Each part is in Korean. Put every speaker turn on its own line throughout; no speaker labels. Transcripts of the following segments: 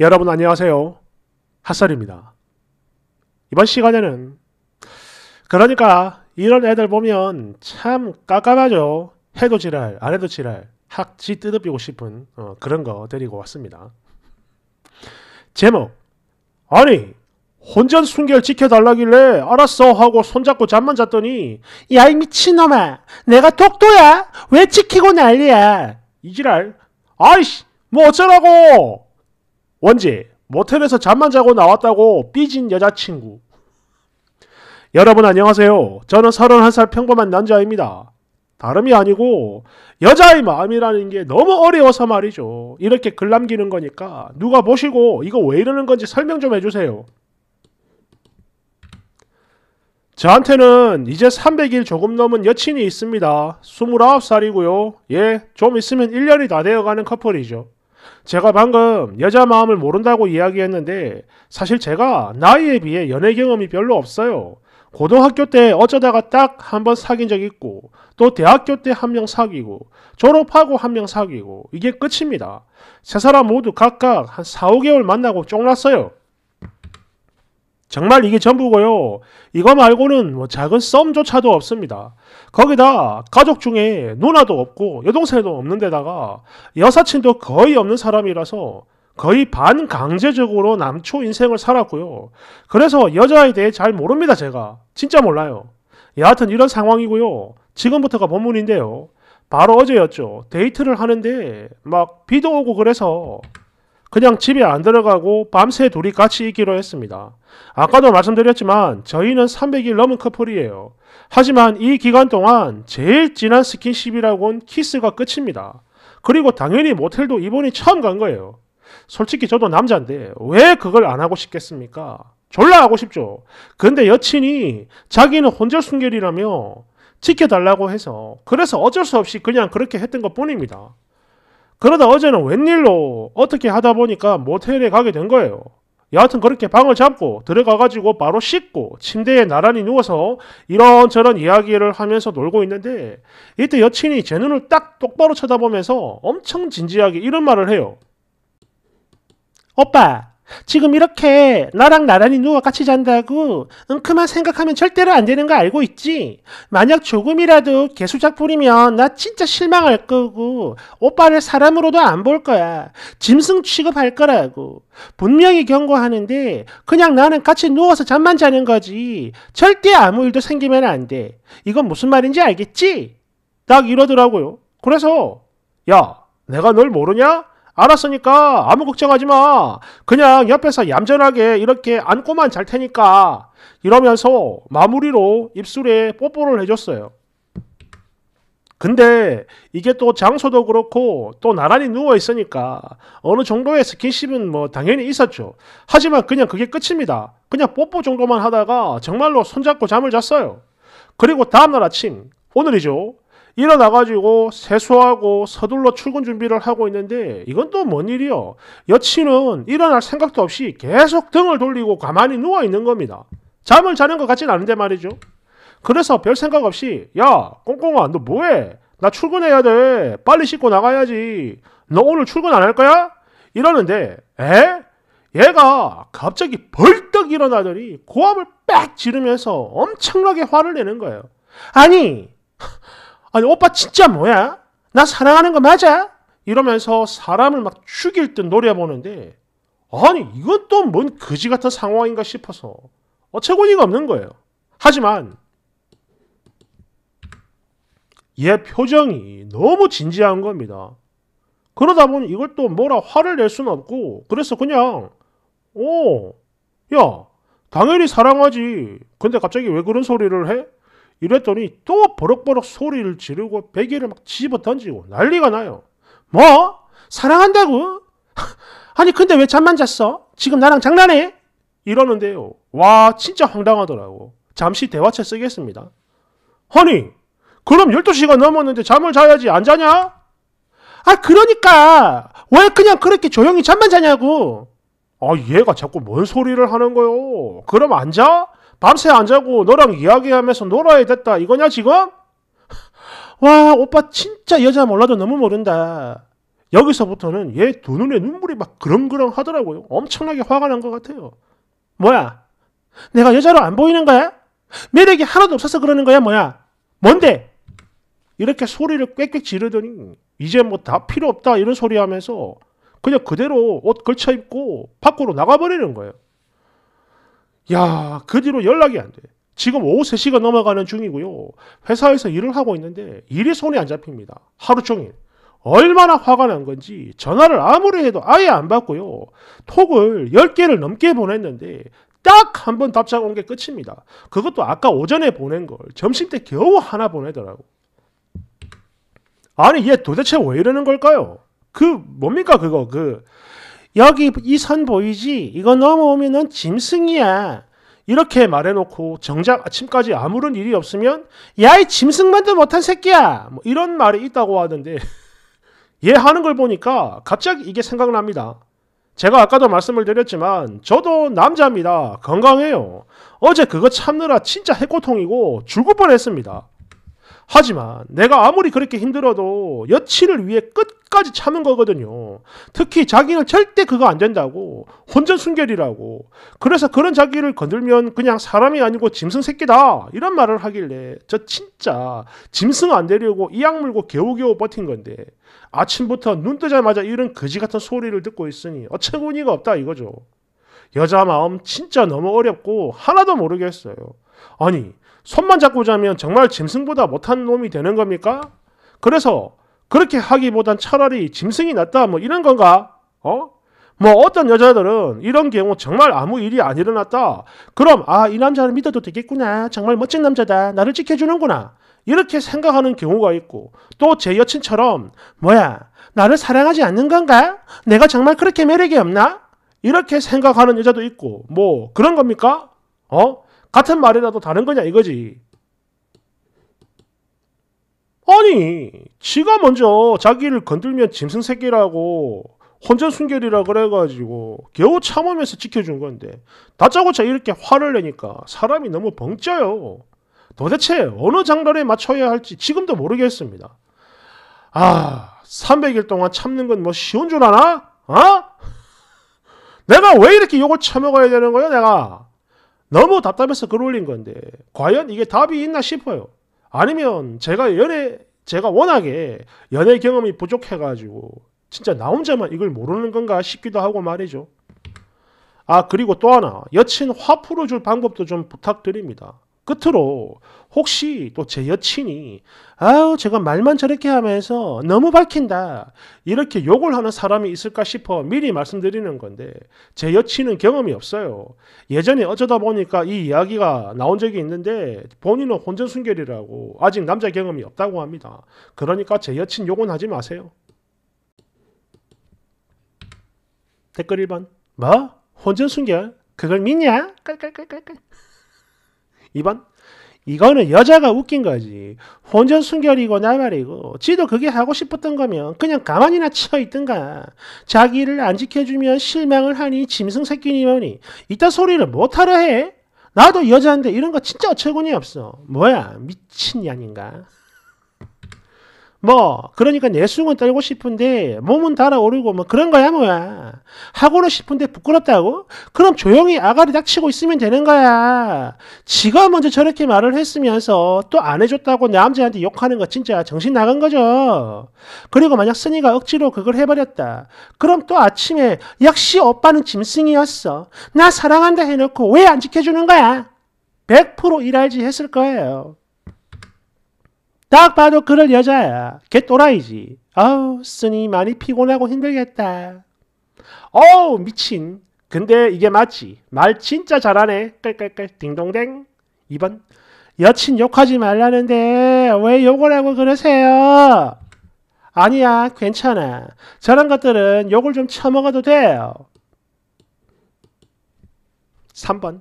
여러분 안녕하세요. 핫설입니다. 이번 시간에는 그러니까 이런 애들 보면 참까까하죠 해도 지랄, 안 해도 지랄, 학지 뜯어비고 싶은 어, 그런 거 데리고 왔습니다. 제목 아니 혼전 순결 지켜달라길래 알았어 하고 손잡고 잠만 잤더니 야 이 미친놈아 내가 독도야 왜 지키고 난리야 이지랄 아이씨 뭐 어쩌라고 원지, 모텔에서 잠만 자고 나왔다고 삐진 여자친구. 여러분 안녕하세요. 저는 31살 평범한 남자입니다. 다름이 아니고 여자의 마음이라는 게 너무 어려워서 말이죠. 이렇게 글 남기는 거니까 누가 보시고 이거 왜 이러는 건지 설명 좀 해주세요. 저한테는 이제 300일 조금 넘은 여친이 있습니다. 29살이고요. 예, 좀 있으면 1년이 다 되어가는 커플이죠. 제가 방금 여자 마음을 모른다고 이야기했는데 사실 제가 나이에 비해 연애 경험이 별로 없어요. 고등학교 때 어쩌다가 딱 한 번 사귄 적 있고 또 대학교 때 한 명 사귀고 졸업하고 한 명 사귀고 이게 끝입니다. 세 사람 모두 각각 한 4, 5개월 만나고 쫑났어요. 정말 이게 전부고요. 이거 말고는 뭐 작은 썸조차도 없습니다. 거기다 가족 중에 누나도 없고 여동생도 없는 데다가 여사친도 거의 없는 사람이라서 거의 반강제적으로 남초 인생을 살았고요. 그래서 여자에 대해 잘 모릅니다, 제가. 진짜 몰라요. 여하튼 이런 상황이고요. 지금부터가 본문인데요. 바로 어제였죠. 데이트를 하는데 막 비도 오고 그래서 그냥 집에 안 들어가고 밤새 둘이 같이 있기로 했습니다. 아까도 말씀드렸지만 저희는 300일 넘은 커플이에요. 하지만 이 기간 동안 제일 진한 스킨십이라곤 키스가 끝입니다. 그리고 당연히 모텔도 이번이 처음 간 거예요. 솔직히 저도 남자인데 왜 그걸 안 하고 싶겠습니까? 졸라 하고 싶죠. 근데 여친이 자기는 혼절 순결이라며 지켜달라고 해서 그래서 어쩔 수 없이 그냥 그렇게 했던 것 뿐입니다. 그러다 어제는 웬일로 어떻게 하다 보니까 모텔에 가게 된 거예요. 여하튼 그렇게 방을 잡고 들어가가지고 바로 씻고 침대에 나란히 누워서 이런저런 이야기를 하면서 놀고 있는데 이때 여친이 제 눈을 딱 똑바로 쳐다보면서 엄청 진지하게 이런 말을 해요. 오빠, 지금 이렇게 나랑 나란히 누워 같이 잔다고 응큼한 생각하면 절대로 안 되는 거 알고 있지? 만약 조금이라도 개수작 부리면 나 진짜 실망할 거고 오빠를 사람으로도 안 볼 거야. 짐승 취급할 거라고. 분명히 경고하는데 그냥 나는 같이 누워서 잠만 자는 거지. 절대 아무 일도 생기면 안 돼. 이건 무슨 말인지 알겠지? 딱 이러더라고요. 그래서 야, 내가 널 모르냐? 알았으니까 아무 걱정하지 마. 그냥 옆에서 얌전하게 이렇게 안고만 잘 테니까. 이러면서 마무리로 입술에 뽀뽀를 해줬어요. 근데 이게 또 장소도 그렇고 또 나란히 누워 있으니까 어느 정도의 스킨십은 뭐 당연히 있었죠. 하지만 그냥 그게 끝입니다. 그냥 뽀뽀 정도만 하다가 정말로 손잡고 잠을 잤어요. 그리고 다음날 아침, 오늘이죠. 일어나가지고 세수하고 서둘러 출근 준비를 하고 있는데 이건 또 뭔 일이요? 여친은 일어날 생각도 없이 계속 등을 돌리고 가만히 누워 있는 겁니다. 잠을 자는 것 같진 않은데 말이죠. 그래서 별 생각 없이 야 꽁꽁아 너 뭐해? 나 출근해야 돼. 빨리 씻고 나가야지. 너 오늘 출근 안 할 거야? 이러는데 에? 얘가 갑자기 벌떡 일어나더니 고함을 빽 지르면서 엄청나게 화를 내는 거예요. 아니 아니 오빠 진짜 뭐야? 나 사랑하는 거 맞아? 이러면서 사람을 막 죽일 듯 노려보는데 아니 이건 또뭔 거지 같은 상황인가 싶어서 어처구니가 없는 거예요. 하지만 얘 표정이 너무 진지한 겁니다. 그러다 보니 이걸 또 뭐라 화를 낼 수는 없고 그래서 그냥 오, 야, 당연히 사랑하지. 근데 갑자기 왜 그런 소리를 해? 이랬더니 또 버럭버럭 소리를 지르고 베개를 막 집어 던지고 난리가 나요. 뭐? 사랑한다고? 아니 근데 왜 잠만 잤어? 지금 나랑 장난해? 이러는데요. 와 진짜 황당하더라고. 잠시 대화체 쓰겠습니다. 허니 그럼 12시가 넘었는데 잠을 자야지 안 자냐? 아 그러니까 왜 그냥 그렇게 조용히 잠만 자냐고. 아 얘가 자꾸 뭔 소리를 하는 거요. 그럼 안 자? 밤새 안 자고 너랑 이야기하면서 놀아야 됐다 이거냐 지금? 와 오빠 진짜 여자 몰라도 너무 모른다. 여기서부터는 얘 두 눈에 눈물이 막 그렁그렁 하더라고요. 엄청나게 화가 난 것 같아요. 뭐야? 내가 여자로 안 보이는 거야? 매력이 하나도 없어서 그러는 거야 뭐야? 뭔데? 이렇게 소리를 꽥꽥 지르더니 이제 뭐 다 필요 없다 이런 소리 하면서 그냥 그대로 옷 걸쳐 입고 밖으로 나가버리는 거예요. 야, 그 뒤로 연락이 안 돼. 지금 오후 3시가 넘어가는 중이고요. 회사에서 일을 하고 있는데 일이 손에 안 잡힙니다. 하루 종일. 얼마나 화가 난 건지 전화를 아무리 해도 아예 안 받고요. 톡을 10개를 넘게 보냈는데 딱 한 번 답장 온 게 끝입니다. 그것도 아까 오전에 보낸 걸 점심 때 겨우 하나 보내더라고. 아니 얘 도대체 왜 이러는 걸까요? 그 뭡니까 그거 그 여기 이 선 보이지? 이거 넘어오면 짐승이야. 이렇게 말해놓고 정작 아침까지 아무런 일이 없으면 야 이 짐승만도 못한 새끼야 뭐 이런 말이 있다고 하던데 얘 하는 걸 보니까 갑자기 이게 생각납니다. 제가 아까도 말씀을 드렸지만 저도 남자입니다. 건강해요. 어제 그거 참느라 진짜 해고통이고 죽을 뻔했습니다. 하지만 내가 아무리 그렇게 힘들어도 여친을 위해 끝까지 참은 거거든요. 특히 자기는 절대 그거 안 된다고 혼전 순결이라고 그래서 그런 자기를 건들면 그냥 사람이 아니고 짐승 새끼다 이런 말을 하길래 저 진짜 짐승 안 되려고 이악 물고 개우개우 버틴 건데 아침부터 눈 뜨자마자 이런 거지 같은 소리를 듣고 있으니 어처구니가 없다 이거죠. 여자 마음 진짜 너무 어렵고 하나도 모르겠어요. 아니 손만 잡고 자면 정말 짐승보다 못한 놈이 되는 겁니까? 그래서 그렇게 하기보단 차라리 짐승이 낫다 뭐 이런 건가? 어? 뭐 어떤 여자들은 이런 경우 정말 아무 일이 안 일어났다. 그럼 아 이 남자를 믿어도 되겠구나. 정말 멋진 남자다. 나를 지켜주는구나. 이렇게 생각하는 경우가 있고 또 제 여친처럼 뭐야 나를 사랑하지 않는 건가? 내가 정말 그렇게 매력이 없나? 이렇게 생각하는 여자도 있고 뭐 그런 겁니까? 어? 같은 말이라도 다른 거냐 이거지. 아니, 지가 먼저 자기를 건들면 짐승 새끼라고 혼전 순결이라 그래가지고 겨우 참으면서 지켜준 건데 다짜고짜 이렇게 화를 내니까 사람이 너무 벙쪄요. 도대체 어느 장단에 맞춰야 할지 지금도 모르겠습니다. 아, 300일 동안 참는 건 뭐 쉬운 줄 아나? 어? 내가 왜 이렇게 욕을 참여가야 되는 거야, 내가? 너무 답답해서 글 올린 건데 과연 이게 답이 있나 싶어요. 아니면 제가 연애 제가 워낙에 연애 경험이 부족해가지고 진짜 나 혼자만 이걸 모르는 건가 싶기도 하고 말이죠. 아 그리고 또 하나 여친 화풀어 줄 방법도 좀 부탁드립니다. 끝으로 혹시 또 제 여친이 아우 제가 말만 저렇게 하면서 너무 밝힌다 이렇게 욕을 하는 사람이 있을까 싶어 미리 말씀드리는 건데 제 여친은 경험이 없어요 예전에 어쩌다 보니까 이 이야기가 나온 적이 있는데 본인은 혼전순결이라고 아직 남자 경험이 없다고 합니다 그러니까 제 여친 욕은 하지 마세요 댓글 1번 뭐? 혼전순결? 그걸 믿냐? 깔깔깔깔깔 2번 이거는 여자가 웃긴 거지. 혼전 순결이거나 말이고, 지도 그게 하고 싶었던 거면 그냥 가만히나 쳐 있든가. 자기를 안 지켜주면 실망을 하니 짐승 새끼니머니. 이따 소리를 못하러 해? 나도 여자인데 이런 거 진짜 어처구니 없어. 뭐야, 미친 년인가? 뭐 그러니까 내숭은 떨고 싶은데 몸은 달아오르고 뭐 그런 거야 뭐야 하고는 싶은데 부끄럽다고? 그럼 조용히 아가리 닥치고 있으면 되는 거야 지가 먼저 저렇게 말을 했으면서 또 안 해줬다고 남자한테 욕하는 거 진짜 정신 나간 거죠 그리고 만약 선이가 억지로 그걸 해버렸다 그럼 또 아침에 역시 오빠는 짐승이었어 나 사랑한다 해놓고 왜 안 지켜주는 거야 100% 일할지 했을 거예요 딱 봐도 그럴 여자야. 개또라이지. 아우 쓰니 많이 피곤하고 힘들겠다. 어우 미친. 근데 이게 맞지. 말 진짜 잘하네. 깔깔깔 딩동댕. 2번 여친 욕하지 말라는데 왜 욕을 하고 그러세요? 아니야 괜찮아. 저런 것들은 욕을 좀 처먹어도 돼요. 3번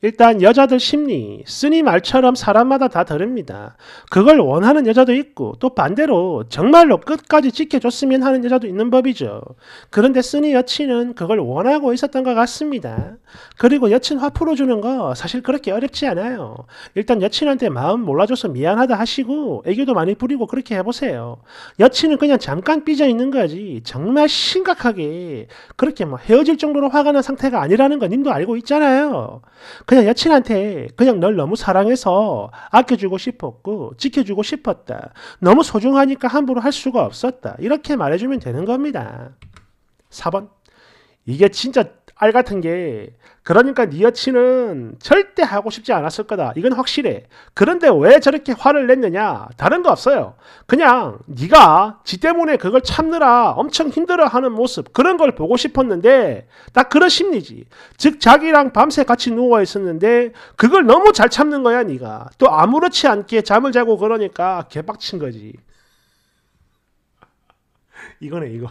일단 여자들 심리, 쓰니 말처럼 사람마다 다 다릅니다. 그걸 원하는 여자도 있고 또 반대로 정말로 끝까지 지켜줬으면 하는 여자도 있는 법이죠. 그런데 쓰니 여친은 그걸 원하고 있었던 것 같습니다. 그리고 여친 화 풀어주는 거 사실 그렇게 어렵지 않아요. 일단 여친한테 마음 몰라줘서 미안하다 하시고 애교도 많이 부리고 그렇게 해보세요. 여친은 그냥 잠깐 삐져 있는 거지 정말 심각하게 그렇게 뭐 헤어질 정도로 화가 난 상태가 아니라는 거 님도 알고 있잖아요. 그냥 여친한테 그냥 널 너무 사랑해서 아껴주고 싶었고 지켜주고 싶었다. 너무 소중하니까 함부로 할 수가 없었다. 이렇게 말해주면 되는 겁니다. 4번 이게 진짜 알 같은 게 그러니까 네 여친은 절대 하고 싶지 않았을 거다. 이건 확실해. 그런데 왜 저렇게 화를 냈느냐? 다른 거 없어요. 그냥 네가 지 때문에 그걸 참느라 엄청 힘들어하는 모습 그런 걸 보고 싶었는데 딱 그런 심리지. 즉 자기랑 밤새 같이 누워 있었는데 그걸 너무 잘 참는 거야 네가. 또 아무렇지 않게 잠을 자고 그러니까 개빡친 거지. 이거네 이거.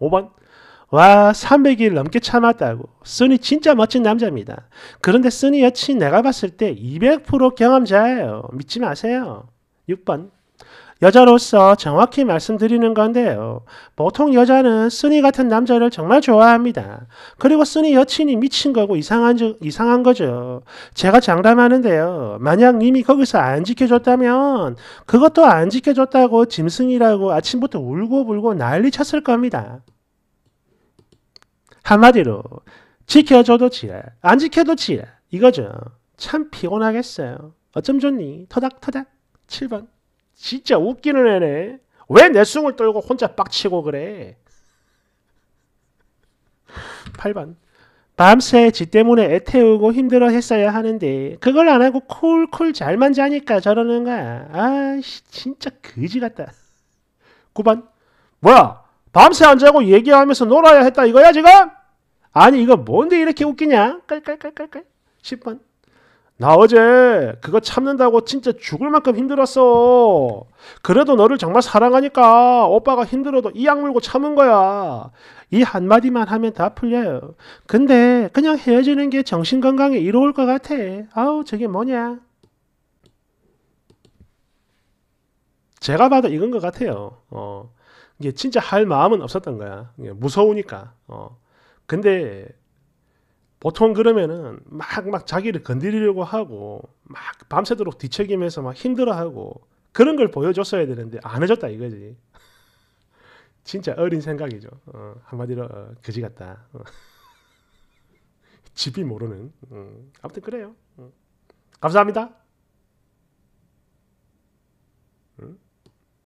5번 와 300일 넘게 참았다고 쓰니 진짜 멋진 남자입니다. 그런데 쓰니 여친 내가 봤을 때 200% 경험자예요. 믿지 마세요. 6번 여자로서 정확히 말씀드리는 건데요. 보통 여자는 쓰니 같은 남자를 정말 좋아합니다. 그리고 쓰니 여친이 미친 거고 이상한, 저, 이상한 거죠. 제가 장담하는데요. 만약 님이 거기서 안 지켜줬다면 그것도 안 지켜줬다고 짐승이라고 아침부터 울고불고 난리 쳤을 겁니다. 한마디로 지켜줘도 지랄, 안 지켜도 지랄 이거죠. 참 피곤하겠어요. 어쩜 좋니? 터닥터닥. 7번. 진짜 웃기는 애네. 왜 내숭을 떨고 혼자 빡치고 그래? 8번. 밤새 지 때문에 애태우고 힘들어 했어야 하는데 그걸 안 하고 쿨쿨 잘만 자니까 저러는 거야. 아 진짜 그지 같다. 9번. 뭐야? 밤새 앉아고 얘기하면서 놀아야 했다 이거야 지금? 아니 이거 뭔데 이렇게 웃기냐? 깔깔깔깔깔 10번 나 어제 그거 참는다고 진짜 죽을 만큼 힘들었어. 그래도 너를 정말 사랑하니까 오빠가 힘들어도 이약 물고 참은 거야. 이 한마디만 하면 다 풀려요. 근데 그냥 헤어지는 게 정신건강에 이로울 것 같아. 아우 저게 뭐냐. 제가 봐도 이건 것 같아요. 어. 이게 진짜 할 마음은 없었던 거야. 무서우니까. 어. 근데 보통 그러면은 막 막 자기를 건드리려고 하고 막 밤새도록 뒤척이면서 막 힘들어하고 그런 걸 보여줬어야 되는데 안 해줬다 이거지. 진짜 어린 생각이죠. 어, 한마디로 어, 그지 같다. 어. 집이 모르는. 음, 아무튼 그래요. 음. 감사합니다.